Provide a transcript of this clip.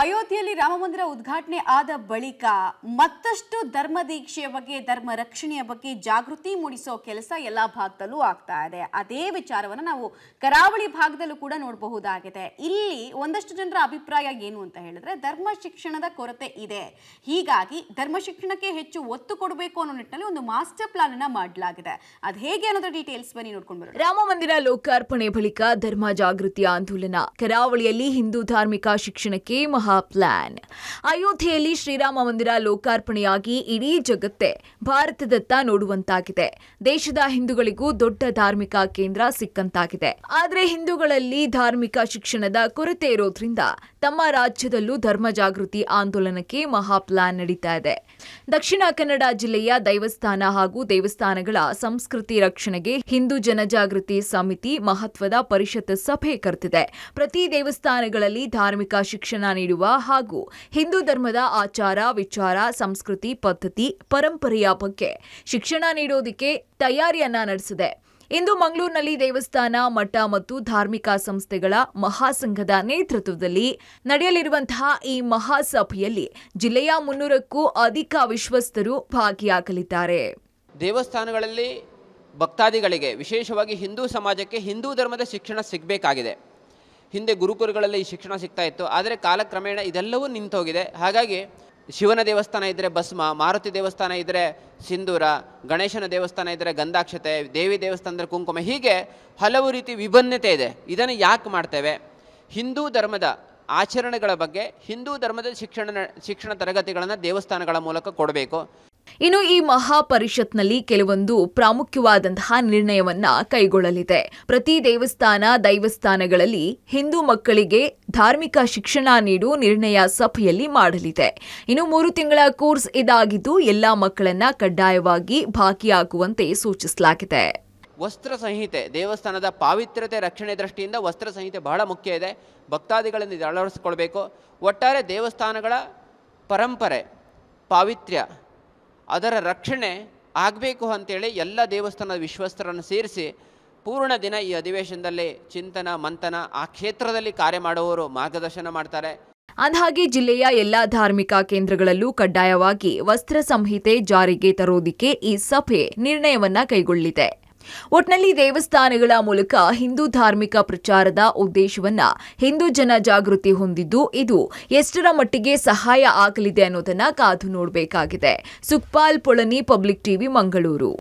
ಅಯೋಧ್ಯೆಯಲ್ಲಿ ರಾಮಮಂದಿರ ಉದ್ಘಾಟನೆ ಆದ ಬಳಿಕ ಮತ್ತಷ್ಟು ಧರ್ಮ ದೀಕ್ಷೆಯ ಬಗ್ಗೆ ಧರ್ಮ ರಕ್ಷಣೆಯ ಬಗ್ಗೆ ಜಾಗೃತಿ ಮೂಡಿಸೋ ಕೆಲಸ ಎಲ್ಲ ಭಾಗದಲ್ಲೂ ಆಗ್ತಾ ಇದೆ ಅದೇ ವಿಚಾರವನ್ನು ನಾವು ಕರಾವಳಿ ಭಾಗದಲ್ಲೂ ಕೂಡ ನೋಡಬಹುದಾಗಿದೆ ಇಲ್ಲಿ ಒಂದಷ್ಟು ಜನರ ಅಭಿಪ್ರಾಯ ಏನು ಅಂತ ಹೇಳಿದ್ರೆ ಧರ್ಮ ಶಿಕ್ಷಣದ ಕೊರತೆ ಇದೆ ಹೀಗಾಗಿ ಧರ್ಮ ಶಿಕ್ಷಣಕ್ಕೆ ಹೆಚ್ಚು ಒತ್ತು ಕೊಡಬೇಕು ಅನ್ನೋ ನಿಟ್ಟಿನಲ್ಲಿ ಒಂದು ಮಾಸ್ಟರ್ ಪ್ಲಾನ್ ಅನ್ನ ಮಾಡಲಾಗಿದೆ ಅದು ಹೇಗೆ ಅನ್ನೋದ್ರ ಡೀಟೇಲ್ಸ್ ಬನ್ನಿ ನೋಡ್ಕೊಂಡು ಬರೋಣ ರಾಮ ಮಂದಿರ ಲೋಕಾರ್ಪಣೆ ಬಳಿಕ ಧರ್ಮ ಜಾಗೃತಿ ಆಂದೋಲನ ಕರಾವಳಿಯಲ್ಲಿ ಹಿಂದೂ ಧಾರ್ಮಿಕ ಶಿಕ್ಷಣಕ್ಕೆ ಮಹಾ ಪ್ಲಾನ್ ಅಯೋಧ್ಯೆಯಲ್ಲಿ ಶ್ರೀರಾಮ ಮಂದಿರ ಲೋಕಾರ್ಪಣೆಯಾಗಿ ಇಡೀ ಜಗತ್ತೇ ಭಾರತದತ್ತ ನೋಡುವಂತಾಗಿದೆ ದೇಶದ ಹಿಂದೂಗಳಿಗೂ ದೊಡ್ಡ ಧಾರ್ಮಿಕ ಕೇಂದ್ರ ಸಿಕ್ಕಂತಾಗಿದೆ ಆದರೆ ಹಿಂದೂಗಳಲ್ಲಿ ಧಾರ್ಮಿಕ ಶಿಕ್ಷಣದ ಕೊರತೆ ಇರೋದ್ರಿಂದ ತಮ್ಮ ರಾಜ್ಯದಲ್ಲೂ ಧರ್ಮ ಜಾಗೃತಿ ಆಂದೋಲನಕ್ಕೆ ಮಹಾ ಪ್ಲಾನ್ ನಡೀತಾ ಇದೆ ದಕ್ಷಿಣ ಕನ್ನಡ ಜಿಲ್ಲೆಯ ದೈವಸ್ಥಾನ ಹಾಗೂ ದೇವಸ್ಥಾನಗಳ ಸಂಸ್ಕೃತಿ ರಕ್ಷಣೆಗೆ ಹಿಂದೂ ಜನಜಾಗೃತಿ ಸಮಿತಿ ಮಹತ್ವದ ಪರಿಷತ್ ಸಭೆ ಕರೆತಿದೆ ಪ್ರತಿ ದೇವಸ್ಥಾನಗಳಲ್ಲಿ ಧಾರ್ಮಿಕ ಶಿಕ್ಷಣ ನೀಡಿ ಹಾಗೂ ಹಿಂದೂ ಧರ್ಮದ ಆಚಾರ ವಿಚಾರ ಸಂಸ್ಕೃತಿ ಪದ್ಧತಿ ಪರಂಪರೆಯ ಬಗ್ಗೆ ಶಿಕ್ಷಣ ನೀಡೋದಕ್ಕೆ ತಯಾರಿಯನ್ನ ನಡೆಸಿದೆ ಇಂದು ಮಂಗಳೂರಿನಲ್ಲಿ ದೇವಸ್ಥಾನ ಮಠ ಮತ್ತು ಧಾರ್ಮಿಕ ಸಂಸ್ಥೆಗಳ ಮಹಾಸಂಘದ ನೇತೃತ್ವದಲ್ಲಿ ನಡೆಯಲಿರುವಂತಹ ಈ ಮಹಾಸಭೆಯಲ್ಲಿ ಜಿಲ್ಲೆಯ ಮುನ್ನೂರಕ್ಕೂ ಅಧಿಕ ವಿಶ್ವಸ್ತರು ಭಾಗಿಯಾಗಲಿದ್ದಾರೆ ದೇವಸ್ಥಾನಗಳಲ್ಲಿ ಭಕ್ತಾದಿಗಳಿಗೆ ವಿಶೇಷವಾಗಿ ಹಿಂದೂ ಸಮಾಜಕ್ಕೆ ಹಿಂದೂ ಧರ್ಮದ ಶಿಕ್ಷಣ ಸಿಗಬೇಕಾಗಿದೆ ಹಿಂದೆ ಗುರುಕುಲಗಳಲ್ಲಿ ಈ ಶಿಕ್ಷಣ ಸಿಗ್ತಾ ಇತ್ತು ಆದರೆ ಕಾಲಕ್ರಮೇಣ ಇದೆಲ್ಲವೂ ನಿಂತೋಗಿದೆ ಹಾಗಾಗಿ ಶಿವನ ದೇವಸ್ಥಾನ ಇದ್ದರೆ ಭಸ್ಮ ಮಾರುತಿ ದೇವಸ್ಥಾನ ಇದ್ದರೆ ಸಿಂಧೂರ ಗಣೇಶನ ದೇವಸ್ಥಾನ ಇದ್ದರೆ ಗಂಧಾಕ್ಷತೆ ದೇವಿ ದೇವಸ್ಥಾನದ ಕುಂಕುಮ ಹೀಗೆ ಹಲವು ರೀತಿ ವಿಭಿನ್ನತೆ ಇದೆ ಇದನ್ನು ಯಾಕೆ ಮಾಡ್ತೇವೆ ಹಿಂದೂ ಧರ್ಮದ ಆಚರಣೆಗಳ ಬಗ್ಗೆ ಹಿಂದೂ ಧರ್ಮದ ಶಿಕ್ಷಣ ಶಿಕ್ಷಣ ತರಗತಿಗಳನ್ನು ದೇವಸ್ಥಾನಗಳ ಮೂಲಕ ಕೊಡಬೇಕು ಇನ್ನು ಈ ಮಹಾಪರಿಷತ್ನಲ್ಲಿ ಕೆಲವೊಂದು ಪ್ರಾಮುಖ್ಯವಾದಂತಹ ನಿರ್ಣಯವನ್ನ ಕೈಗೊಳ್ಳಲಿದೆ ಪ್ರತಿ ದೇವಸ್ಥಾನ ದೈವಸ್ಥಾನಗಳಲ್ಲಿ ಹಿಂದೂ ಮಕ್ಕಳಿಗೆ ಧಾರ್ಮಿಕ ಶಿಕ್ಷಣ ನೀಡು ನಿರ್ಣಯ ಸಭೆಯಲ್ಲಿ ಮಾಡಲಿದೆ ಇನ್ನು ಮೂರು ತಿಂಗಳ ಕೋರ್ಸ್ ಇದಾಗಿದ್ದು ಎಲ್ಲಾ ಮಕ್ಕಳನ್ನ ಕಡ್ಡಾಯವಾಗಿ ಭಾಗಿಯಾಗುವಂತೆ ಸೂಚಿಸಲಾಗಿದೆ ವಸ್ತ್ರ ಸಂಹಿತೆ ದೇವಸ್ಥಾನದ ಪಾವಿತ್ರ್ಯತೆ ರಕ್ಷಣೆ ದೃಷ್ಟಿಯಿಂದ ವಸ್ತ್ರ ಸಂಹಿತೆ ಬಹಳ ಮುಖ್ಯ ಇದೆ ಭಕ್ತಾದಿಗಳನ್ನು ಅಳವಡಿಸಿಕೊಳ್ಬೇಕು ಒಟ್ಟಾರೆ ದೇವಸ್ಥಾನಗಳ ಪರಂಪರೆ ಪಾವಿತ್ರ್ಯ ಅದರ ರಕ್ಷಣೆ ಆಗಬೇಕು ಅಂತೇಳಿ ಎಲ್ಲ ದೇವಸ್ಥಾನದ ವಿಶ್ವಸ್ತರನ್ನು ಸೇರಿಸಿ ಪೂರ್ಣ ದಿನ ಈ ಅಧಿವೇಶನದಲ್ಲಿ ಚಿಂತನ ಮಂಥನ ಆ ಕ್ಷೇತ್ರದಲ್ಲಿ ಕಾರ್ಯ ಮಾಡುವವರು ಮಾರ್ಗದರ್ಶನ ಮಾಡ್ತಾರೆ ಅಂದಹಾಗೆ ಜಿಲ್ಲೆಯ ಎಲ್ಲಾ ಧಾರ್ಮಿಕ ಕೇಂದ್ರಗಳಲ್ಲೂ ಕಡ್ಡಾಯವಾಗಿ ವಸ್ತ್ರ ಸಂಹಿತೆ ಜಾರಿಗೆ ತರೋದಿಕ್ಕೆ ಈ ಸಭೆ ನಿರ್ಣಯವನ್ನ ಕೈಗೊಳ್ಳಿದೆ ಒಟ್ನಲ್ಲಿ ದೇವಸ್ಥಾನಗಳ ಮೂಲಕ ಹಿಂದೂ ಧಾರ್ಮಿಕ ಪ್ರಚಾರದ ಉದ್ದೇಶವನ್ನ ಹಿಂದೂ ಜನ ಜಾಗೃತಿ ಹೊಂದಿದ್ದು ಇದು ಎಷ್ಟರ ಮಟ್ಟಿಗೆ ಸಹಾಯ ಆಗಲಿದೆ ಅನ್ನೋದನ್ನ ಕಾದು ನೋಡಬೇಕಾಗಿದೆ ಸುಖ್ಪಾಲ್ ಪೊಳನಿ ಪಬ್ಲಿಕ್ ಟಿವಿ ಮಂಗಳೂರು